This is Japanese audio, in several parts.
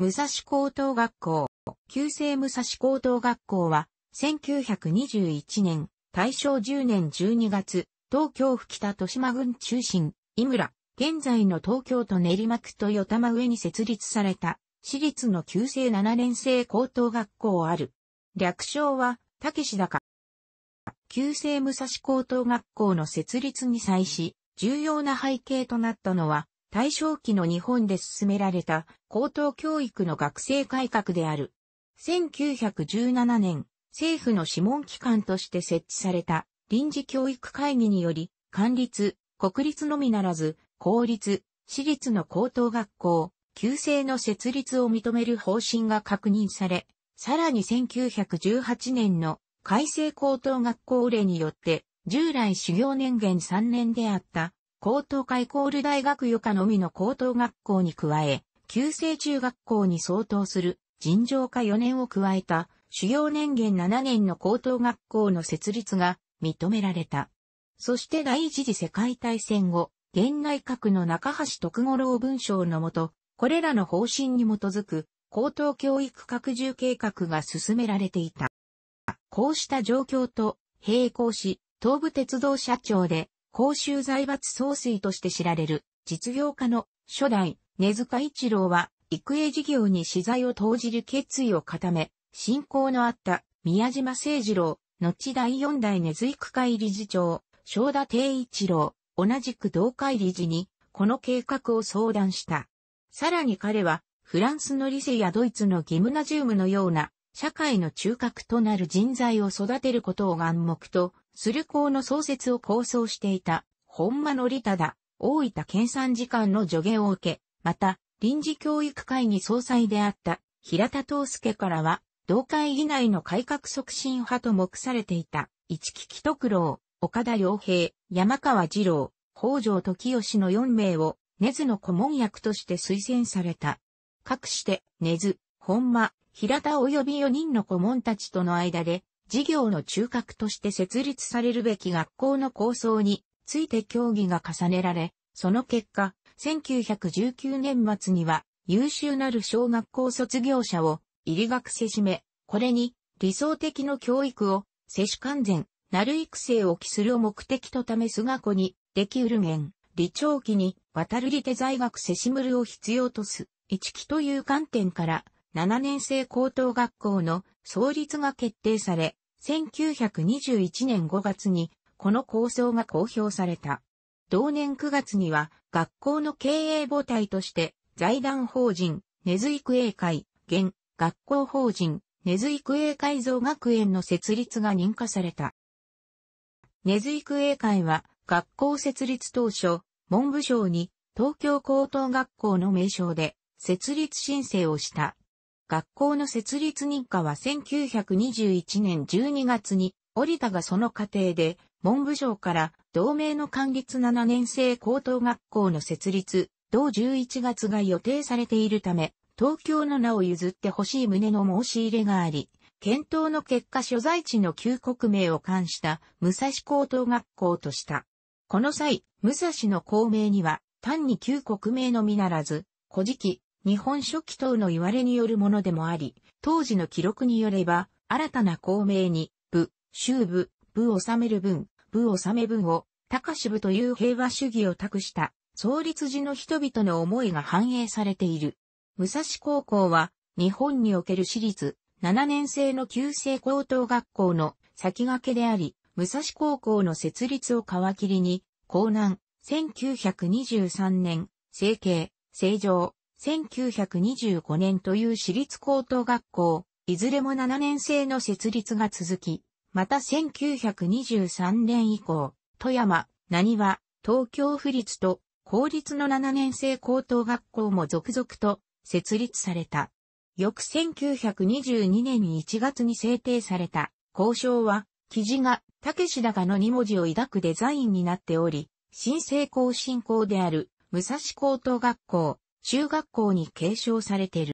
武蔵高等学校、旧制武蔵高等学校は、1921年、大正10年12月、東京府北豊島郡中心、井村、現在の東京都練馬区と与玉上に設立された、私立の旧制7年生高等学校ある。略称は、武志高。旧制武蔵高等学校の設立に際し、重要な背景となったのは、大正期の日本で進められた高等教育の学生改革である。1917年、政府の諮問機関として設置された臨時教育会議により、官立、国立のみならず、公立、私立の高等学校、旧制の設立を認める方針が確認され、さらに1918年の改正高等学校令によって、従来修行年限3年であった高等科イコール大学余科のみの高等学校に加え、旧制中学校に相当する尋常科4年を加えた主要年限7年の高等学校の設立が認められた。そして第一次世界大戦後、現内閣の中橋徳五郎文章のもと、これらの方針に基づく高等教育拡充計画が進められていた。こうした状況と並行し、東武鉄道社長で公衆財閥総帥として知られる実業家の初代根塚一郎は育英事業に資材を投じる決意を固め、信仰のあった宮島誠二郎、後第四代根津育会理事長、正田定一郎、同じく同会理事に、この計画を相談した。さらに彼は、フランスの理性やドイツのギムナジウムのような、社会の中核となる人材を育てることを願目と鶴光の創設を構想していた、本間則忠、大分県産時間の助言を受け、また、臨時教育会議総裁であった、平田東介からは、同会以内の改革促進派と目されていた、市木木徳郎、岡田良平、山川二郎、北条時吉の4名を、根津の顧問役として推薦された。かくして、根津、本間、平田及び4人の顧問たちとの間で、事業の中核として設立されるべき学校の構想について協議が重ねられ、その結果、1919年末には優秀なる小学校卒業者を入り学せしめ、これに理想的の教育を接種完全なる育成を期するを目的とため菅子に、できうる元、理長期に、渡る理手在学せしむるを必要とす、一期という観点から、7年生高等学校の創立が決定され、1921年5月にこの構想が公表された。同年9月には学校の経営母体として財団法人根津育英会、現学校法人根津育英会造学園の設立が認可された。根津育英会は学校設立当初、文部省に東京高等学校の名称で設立申請をした。学校の設立認可は1921年12月に、折田がその過程で、文部省から同盟の管立7年生高等学校の設立、同11月が予定されているため、東京の名を譲ってほしい旨の申し入れがあり、検討の結果所在地の旧国名を冠した武蔵高等学校とした。この際、武蔵の校名には単に旧国名のみならず、古事記、日本書紀等の言われによるものでもあり、当時の記録によれば、新たな公明に、部、州部、部治める分、部治め分を、高支部という平和主義を託した、創立時の人々の思いが反映されている。武蔵高校は、日本における私立、7年生の旧制高等学校の先駆けであり、武蔵高校の設立を皮切りに、江南、1923年、成形、成城、1925年という私立高等学校、いずれも7年生の設立が続き、また1923年以降、富山、何は、東京府立と公立の7年生高等学校も続々と設立された。翌1922年に1月に制定された交渉は、記事が、竹志高の2文字を抱くデザインになっており、新生更新校である、武蔵高等学校、中学校に継承されている。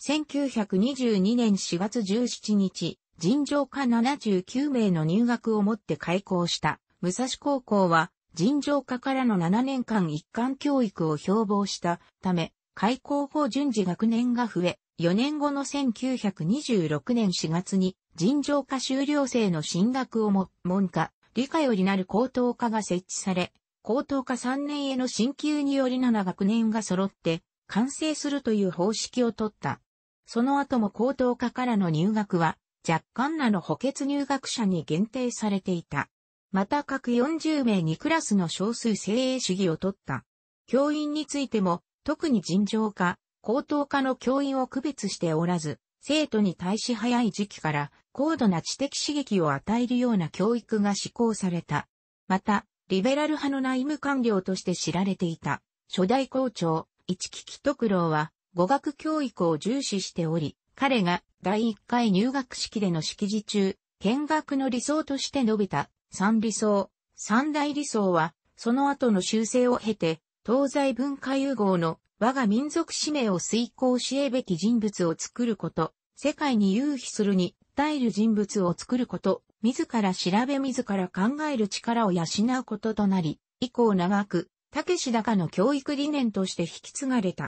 1922年4月17日、尋常科79名の入学をもって開校した武蔵高校は、尋常科からの7年間一貫教育を標榜したため、開校後順次学年が増え、4年後の1926年4月に、尋常科修了生の進学をも、文科、理科よりなる高等科が設置され、高等科3年への進級により7学年が揃って完成するという方式をとった。その後も高等科からの入学は若干なの補欠入学者に限定されていた。また各40名にクラスの少数精鋭主義を取った。教員についても特に尋常科、高等科の教員を区別しておらず、生徒に対し早い時期から高度な知的刺激を与えるような教育が施行された。また、リベラル派の内務官僚として知られていた、初代校長、市木徳郎は、語学教育を重視しており、彼が第1回入学式での式辞中、見学の理想として述べた三理想、三大理想は、その後の修正を経て、東西文化融合の我が民族使命を遂行し得べき人物を作ること、世界に融比するに耐える人物を作ること自ら調べ自ら考える力を養うこととなり、以降長く、武志高の教育理念として引き継がれた。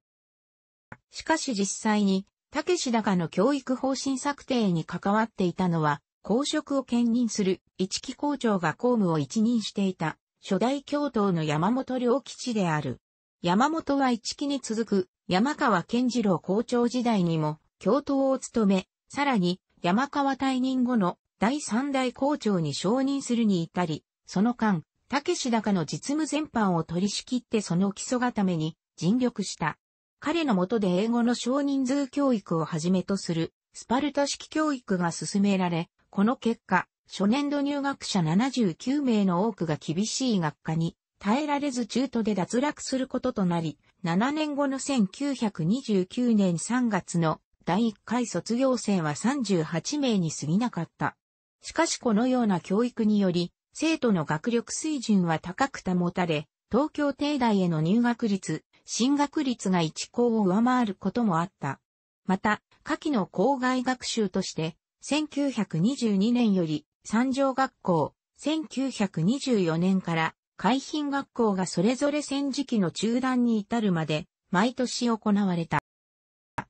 しかし実際に、武志高の教育方針策定に関わっていたのは、公職を兼任する一木校長が公務を一任していた、初代教頭の山本良吉である。山本は一木に続く山川健次郎校長時代にも教頭を務め、さらに山川退任後の第三代校長に承認するに至り、その間、武志高の実務全般を取り仕切ってその基礎固めに尽力した。彼の下で英語の少人数教育をはじめとするスパルタ式教育が進められ、この結果、初年度入学者79名の多くが厳しい学科に耐えられず中途で脱落することとなり、7年後の1929年3月の第1回卒業生は38名に過ぎなかった。しかしこのような教育により、生徒の学力水準は高く保たれ、東京帝大への入学率、進学率が一校を上回ることもあった。また、夏季の校外学習として、1922年より三条学校、1924年から海浜学校がそれぞれ戦時期の中断に至るまで、毎年行われた。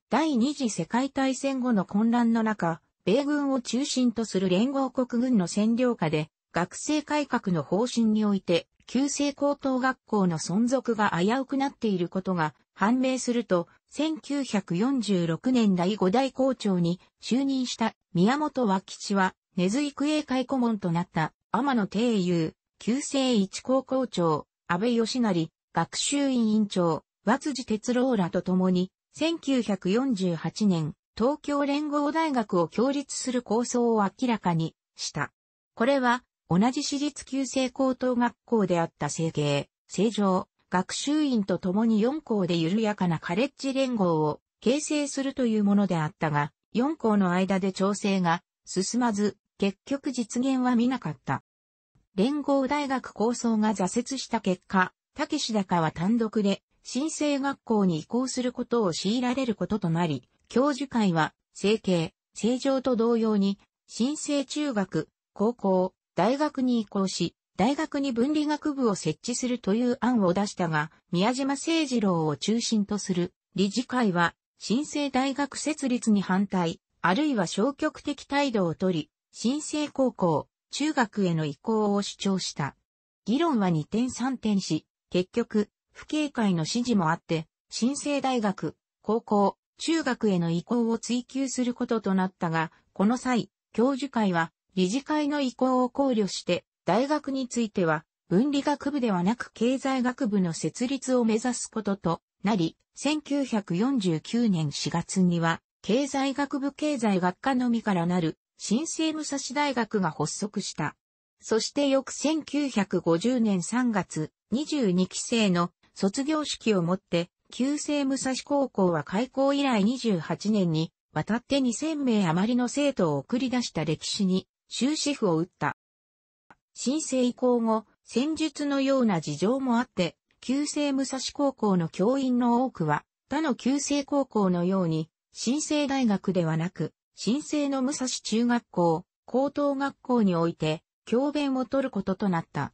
第二次世界大戦後の混乱の中、米軍を中心とする連合国軍の占領下で、学生改革の方針において、旧制高等学校の存続が危うくなっていることが判明すると、1946年第5代校長に就任した宮本和吉は、根津育英会顧問となった天野定優、旧制一高校長、安倍義成、学習院院長、和辻哲郎らと共に、1948年、東京連合大学を協立する構想を明らかにした。これは、同じ私立旧制高等学校であった成形、成城、学習院と共に4校で緩やかなカレッジ連合を形成するというものであったが、4校の間で調整が進まず、結局実現は見なかった。連合大学構想が挫折した結果、竹志高は単独で、新生学校に移行することを強いられることとなり、教授会は、整形、正常と同様に、新生中学、高校、大学に移行し、大学に分離学部を設置するという案を出したが、宮島誠二郎を中心とする理事会は、新生大学設立に反対、あるいは消極的態度をとり、新生高校、中学への移行を主張した。議論は2点3点し、結局、不警戒の指示もあって、新生大学、高校、中学への移行を追求することとなったが、この際、教授会は理事会の移行を考慮して、大学については文理学部ではなく経済学部の設立を目指すこととなり、1949年4月には、経済学部経済学科のみからなる、新生武蔵大学が発足した。そして翌1950年3月、22期生の卒業式をもって、旧制武蔵高校は開校以来28年に、渡って2000名余りの生徒を送り出した歴史に終止符を打った。新生移行後、戦術のような事情もあって、旧制武蔵高校の教員の多くは、他の旧制高校のように、新生大学ではなく、新生の武蔵中学校、高等学校において、教鞭を取ることとなった。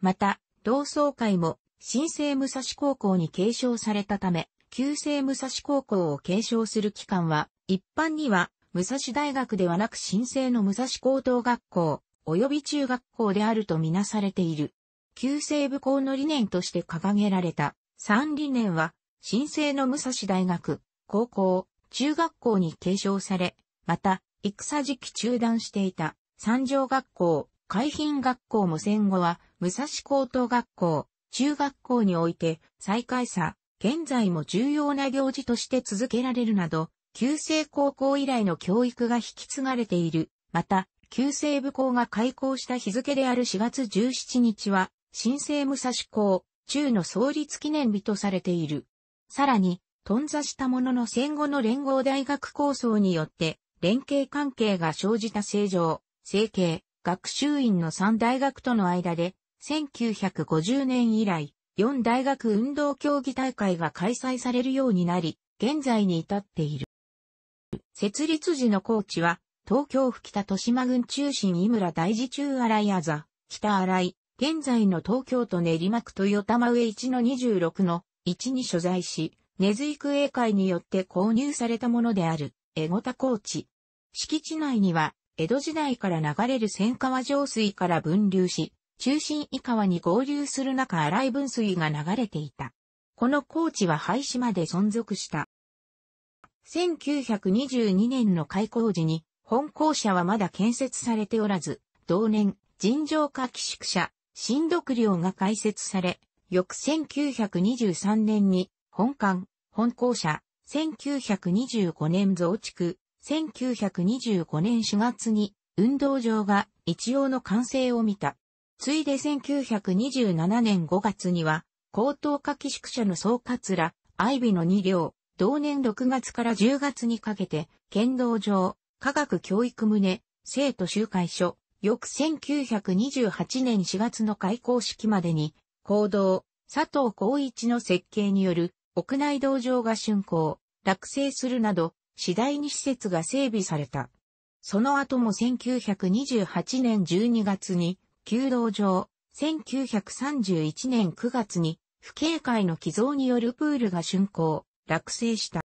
また、同窓会も、新生武蔵高校に継承されたため、旧生武蔵高校を継承する機関は、一般には、武蔵大学ではなく新生の武蔵高等学校、及び中学校であるとみなされている。旧生武校の理念として掲げられた三理念は、新生の武蔵大学、高校、中学校に継承され、また、戦時期中断していた三条学校、海浜学校も戦後は武蔵高等学校、中学校において、再開さ、現在も重要な行事として続けられるなど、旧制高校以来の教育が引き継がれている。また、旧制部校が開校した日付である4月17日は、新生武蔵校、中の創立記念日とされている。さらに、頓挫したものの戦後の連合大学構想によって、連携関係が生じた成城、成形、学習院の三大学との間で、1950年以来、4大学運動競技大会が開催されるようになり、現在に至っている。設立時のコーチは、東京府北豊島郡中心井村大寺中荒井あざ、北荒井、現在の東京都練馬区豊玉上1の26の1に所在し、根津育英会によって購入されたものである、江ごたーチ。敷地内には、江戸時代から流れる千川上水から分流し、中心井川に合流する中荒い分水が流れていた。この高地は廃止まで存続した。1922年の開港時に、本校舎はまだ建設されておらず、同年、尋常化寄宿舎、新独寮が開設され、翌1923年に、本館、本校舎、1925年増築、1925年4月に、運動場が一応の完成を見た。ついで1927年5月には、高等科寄宿舎の総括ら、愛美の2両、同年6月から10月にかけて、剣道場、科学教育棟、生徒集会所、翌1928年4月の開校式までに、行動、佐藤光一の設計による屋内道場が竣工、落成するなど、次第に施設が整備された。その後も1928年12月に、弓道場、1931年9月に、不警戒の寄贈によるプールが竣工、落成した。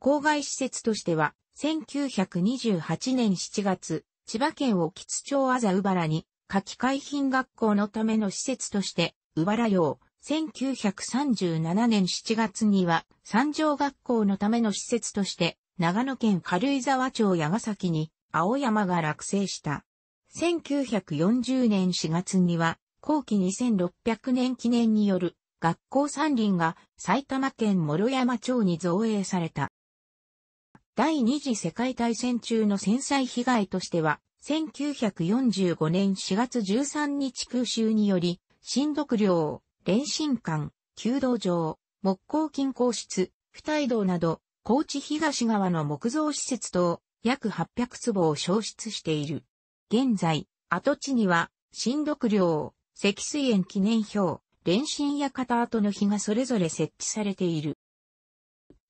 郊外施設としては、1928年7月、千葉県興津町あざうばらに、夏季海浜学校のための施設として、うばら用、1937年7月には、三条学校のための施設として、長野県軽井沢町山崎に、青山が落成した。1940年4月には、後期2600年記念による学校三輪が埼玉県諸山町に造営された。第二次世界大戦中の戦災被害としては、1945年4月13日空襲により、新独寮、連心館、弓道場、木工金工室、不帯道など、高知東側の木造施設等、約800坪を消失している。現在、跡地には、新独寮、積水園記念表、連心片跡の碑がそれぞれ設置されている。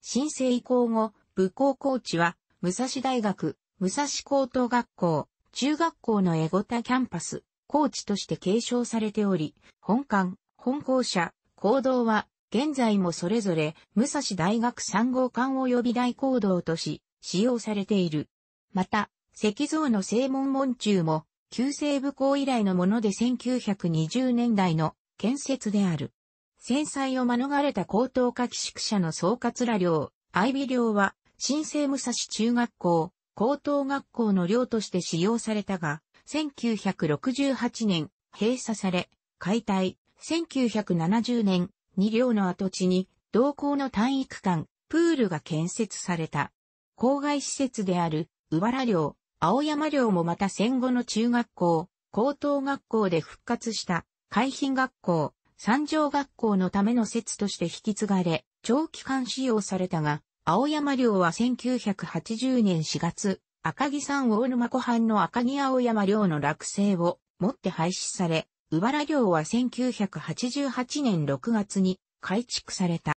申請移行後、武コ高チは、武蔵大学、武蔵高等学校、中学校のエゴタキャンパス、高チとして継承されており、本館、本校舎、行動は、現在もそれぞれ、武蔵大学3号館及び大行動とし、使用されている。また、石像の正門門中も、旧西武港以来のもので1920年代の建設である。戦災を免れた高等科寄宿舎の総括ら寮、愛美寮は、新生武蔵中学校、高等学校の寮として使用されたが、1968年、閉鎖され、解体、1970年、2寮の跡地に、同校の体育館、プールが建設された。郊外施設である、うばら寮、青山寮もまた戦後の中学校、高等学校で復活した海浜学校、三条学校のための説として引き継がれ、長期間使用されたが、青山寮は1980年4月、赤城山大沼湖畔の赤城青山寮の落成をもって廃止され、うばら寮は1988年6月に改築された。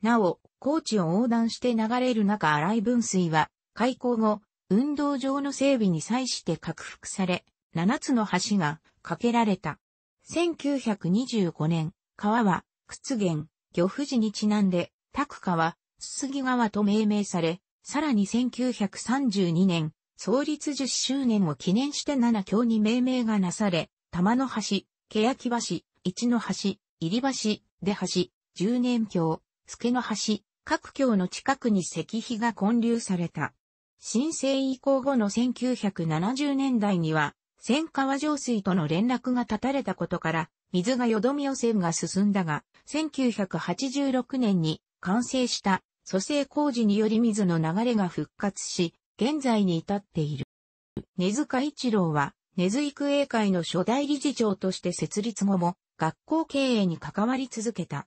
なお、高知を横断して流れる中荒井分水は、開港後、運動場の整備に際して拡幅され、7つの橋が架けられた。1925年、川は、屈原、漁夫寺にちなんで、拓川、すぎ川と命名され、さらに1932年、創立10周年を記念して7橋に命名がなされ、玉の橋、欅橋、一の橋、入橋、出橋、十年橋、助の橋、各橋の近くに石碑が建立された。新生以降後の1970年代には、千川上水との連絡が断たれたことから、水がよどみ汚染が進んだが、1986年に完成した蘇生工事により水の流れが復活し、現在に至っている。根塚一郎は、根津育英会の初代理事長として設立後も、学校経営に関わり続けた。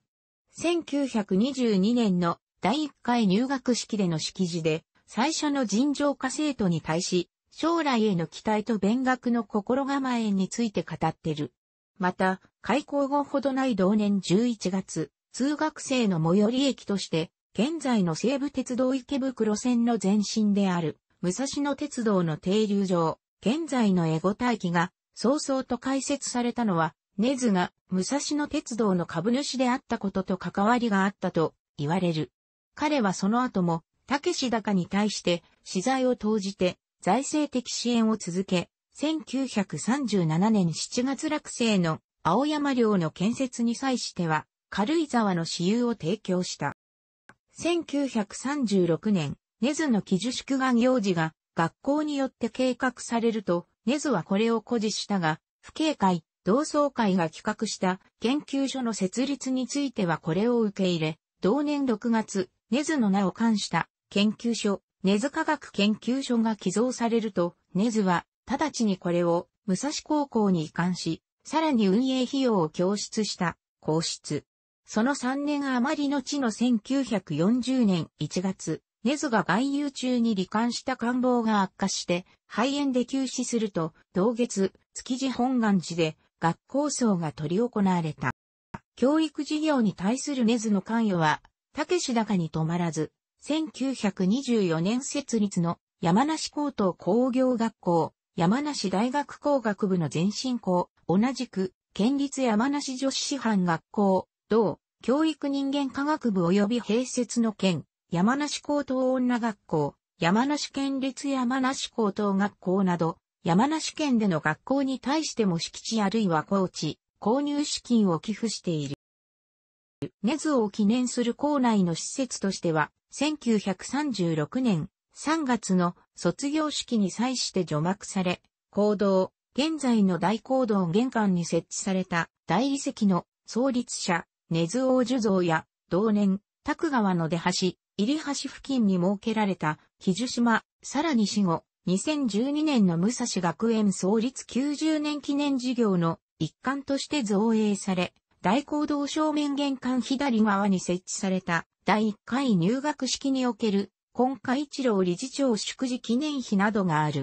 1922年の第1回入学式での式辞で、最初の尋常化生徒に対し、将来への期待と勉学の心構えについて語ってる。また、開校後ほどない同年11月、通学生の最寄り駅として、現在の西武鉄道池袋線の前身である、武蔵野鉄道の停留場、現在の江ゴ大機が、早々と開設されたのは、根津が武蔵野鉄道の株主であったことと関わりがあったと言われる。彼はその後も武志高に対して、資材を投じて、財政的支援を続け、1937年7月落成の青山寮の建設に際しては、軽井沢の私有を提供した。1936年、根津の基寿祝賀行事が学校によって計画されると、根津はこれを誇示したが、府警会、同窓会が企画した研究所の設立についてはこれを受け入れ、同年6月、根津の名を冠した研究所、根津科学研究所が寄贈されると、根津は、直ちにこれを、武蔵高校に移管し、さらに運営費用を供出した、皇室。その3年余りの地の1940年1月、根津が外遊中に罹患した官房が悪化して、肺炎で急死すると、同月、築地本願寺で、学校層が取り行われた。教育事業に対する根津の関与は、武士高に止まらず、1924年設立の山梨高等工業学校、山梨大学工学部の前身校、同じく県立山梨女子師範学校、同教育人間科学部及び併設の県、山梨高等女学校、山梨県立山梨高等学校など、山梨県での学校に対しても敷地あるいは高地、購入資金を寄付している。ネズを記念する校内の施設としては、1936年3月の卒業式に際して除幕され、行動。現在の大講堂玄関に設置された大理石の創立者、根津王樹像や、同年、拓川の出橋、入橋付近に設けられた、木樹島、さらに死後、2012年の武蔵学園創立90年記念事業の一環として造営され、大講堂正面玄関左側に設置された第1回入学式における今回一郎理事長祝辞記念碑などがある。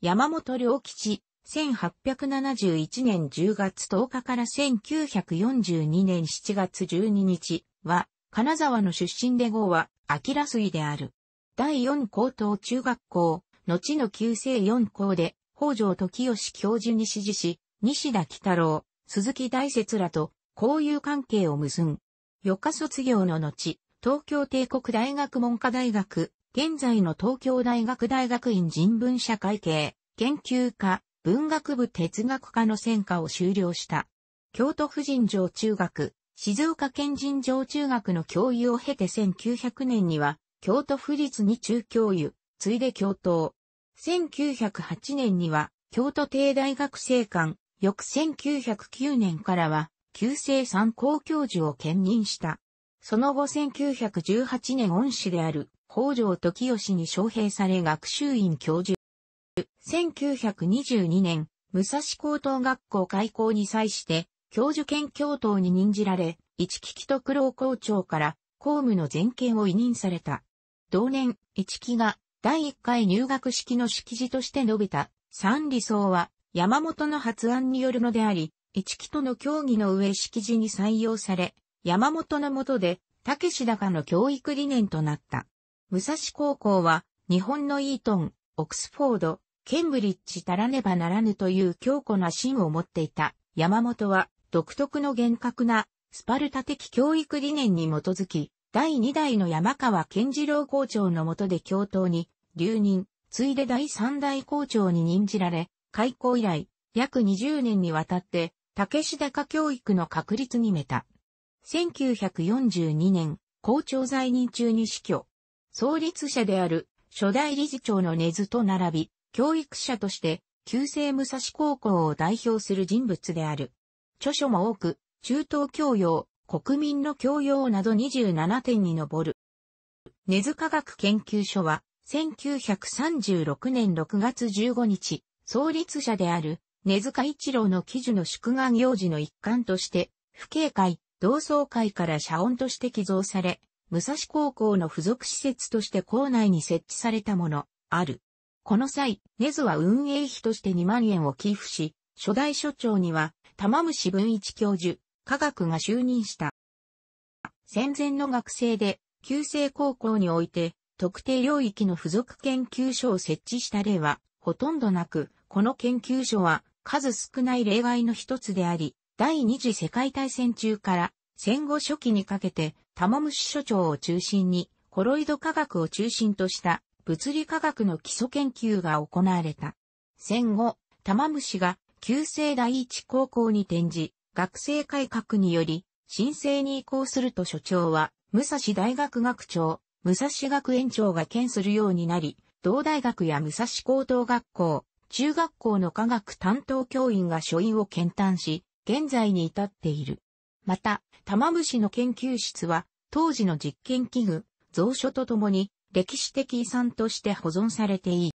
山本良吉、1871年10月10日から1942年7月12日は、金沢の出身で号は、明水である。第4高等中学校、後の旧制4校で、北条時義教授に指示し、西田北郎、鈴木大説らと交友関係を結ん。4日卒業の後、東京帝国大学文科大学、現在の東京大学大学院人文社会系、研究科、文学部哲学科の専科を修了した。京都府人城中学、静岡県人城中学の教諭を経て1900年には、京都府立に中教諭、ついで教頭。1908年には、京都帝大学生館、翌1909年からは、旧制参校教授を兼任した。その後1918年恩師である北条時義に招聘され学習院教授。1922年、武蔵高等学校開校に際して、教授兼教頭に任じられ、市木木と郎校長から公務の全権を委任された。同年、市木が第1回入学式の式辞として述べた三理想は山本の発案によるのであり、一木との協議の上式辞に採用され、山本の下で、武志高の教育理念となった。武蔵高校は、日本のイートン、オックスフォード、ケンブリッジたらねばならぬという強固な芯を持っていた。山本は、独特の厳格な、スパルタ的教育理念に基づき、第2代の山川健次郎校長の下で教頭に留任、ついで第3代校長に任じられ、開校以来、約20年にわたって、竹志高教育の確立にめた。1942年、校長在任中に死去。創立者である初代理事長の根津と並び、教育者として、旧制武蔵高校を代表する人物である。著書も多く、中東教養、国民の教養など27点に上る。根津科学研究所は、1936年6月15日、創立者である根塚一郎の記事の祝願行事の一環として、府警会、同窓会から社音として寄贈され、武蔵高校の付属施設として校内に設置されたもの、ある。この際、根津は運営費として2万円を寄付し、初代所長には、玉虫文一教授、科学が就任した。戦前の学生で、旧制高校において、特定領域の付属研究所を設置した例は、ほとんどなく、この研究所は数少ない例外の一つであり、第二次世界大戦中から戦後初期にかけて、玉虫所長を中心に、コロイド科学を中心とした物理科学の基礎研究が行われた。戦後、玉虫が旧制第一高校に転じ、学生改革により、申請に移行すると所長は、武蔵大学学長、武蔵学園長が兼するようになり、同大学や武蔵高等学校、中学校の科学担当教員が書院を検探し、現在に至っている。また、玉虫の研究室は、当時の実験器具、蔵書とともに、歴史的遺産として保存されていい。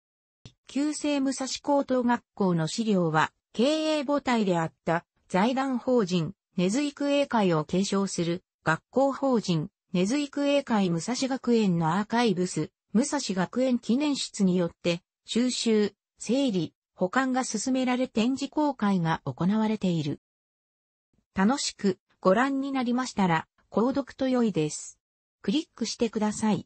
旧制武蔵高等学校の資料は、経営母体であった財団法人、根津育英会を継承する学校法人、根津育英会武蔵学園のアーカイブス、武蔵学園記念室によって収集、整理、保管が進められ展示公開が行われている。楽しくご覧になりましたら、購読と良いです。クリックしてください。